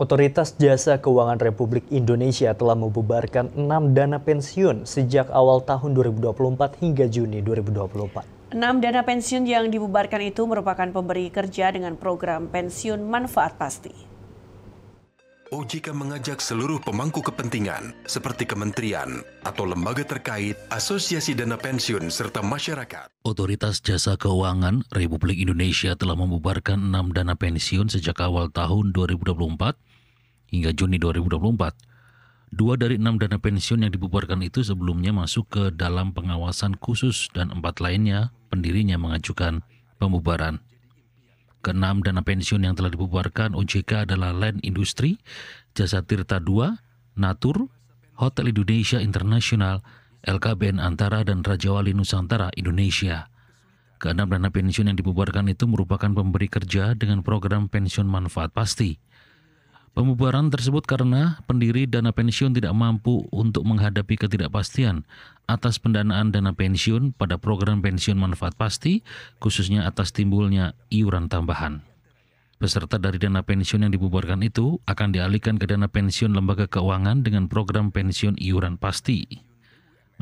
Otoritas Jasa Keuangan Republik Indonesia telah membubarkan enam dana pensiun sejak awal tahun 2024 hingga Juni 2024. Enam dana pensiun yang dibubarkan itu merupakan pemberi kerja dengan program pensiun manfaat pasti. OJK mengajak seluruh pemangku kepentingan seperti kementerian atau lembaga terkait, asosiasi dana pensiun, serta masyarakat. Otoritas Jasa Keuangan Republik Indonesia telah membubarkan enam dana pensiun sejak awal tahun 2024 hingga Juni 2024. Dua dari enam dana pensiun yang dibubarkan itu sebelumnya masuk ke dalam pengawasan khusus dan empat lainnya pendirinya mengajukan pembubaran. Keenam dana pensiun yang telah dibubarkan OJK adalah Land Industri, Jasa Tirta II, Natur, Hotel Indonesia Internasional, LKBN Antara, dan Raja Wali Nusantara Indonesia. Keenam dana pensiun yang dibubarkan itu merupakan pemberi kerja dengan program pensiun manfaat pasti. Pembubaran tersebut karena pendiri dana pensiun tidak mampu untuk menghadapi ketidakpastian atas pendanaan dana pensiun pada program pensiun manfaat pasti, khususnya atas timbulnya iuran tambahan. Peserta dari dana pensiun yang dibubarkan itu akan dialihkan ke dana pensiun lembaga keuangan dengan program pensiun iuran pasti.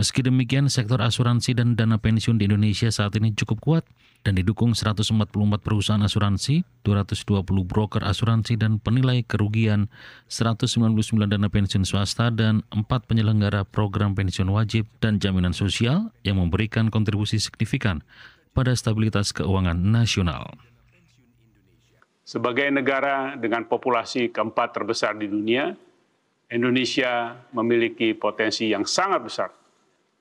Meski demikian, sektor asuransi dan dana pensiun di Indonesia saat ini cukup kuat dan didukung 144 perusahaan asuransi, 220 broker asuransi dan penilai kerugian, 199 dana pensiun swasta dan 4 penyelenggara program pensiun wajib dan jaminan sosial yang memberikan kontribusi signifikan pada stabilitas keuangan nasional. Sebagai negara dengan populasi keempat terbesar di dunia, Indonesia memiliki potensi yang sangat besar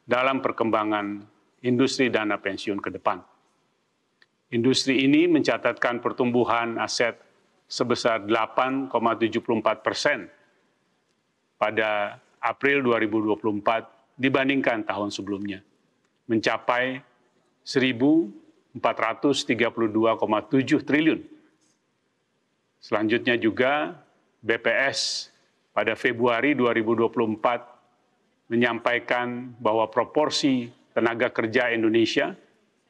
dalam perkembangan industri dana pensiun ke depan. Industri ini mencatatkan pertumbuhan aset sebesar 8,74 persen pada April 2024 dibandingkan tahun sebelumnya, mencapai 1.432,7 triliun. Selanjutnya juga BPS pada Februari 2024 menyampaikan bahwa proporsi tenaga kerja Indonesia,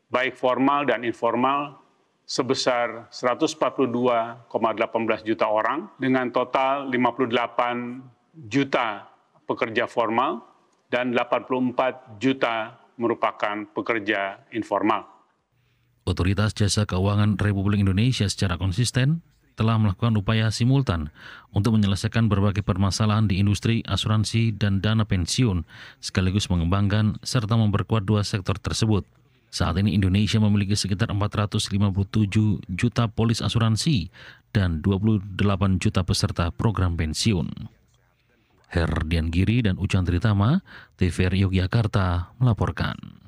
baik formal dan informal, sebesar 142,18 juta orang dengan total 58 juta pekerja formal dan 84 juta merupakan pekerja informal. Otoritas Jasa Keuangan Republik Indonesia secara konsisten telah melakukan upaya simultan untuk menyelesaikan berbagai permasalahan di industri asuransi dan dana pensiun, sekaligus mengembangkan serta memperkuat dua sektor tersebut. Saat ini Indonesia memiliki sekitar 457 juta polis asuransi dan 28 juta peserta program pensiun. Herdian Giri dan Ujang Tritama, TVRI Yogyakarta melaporkan.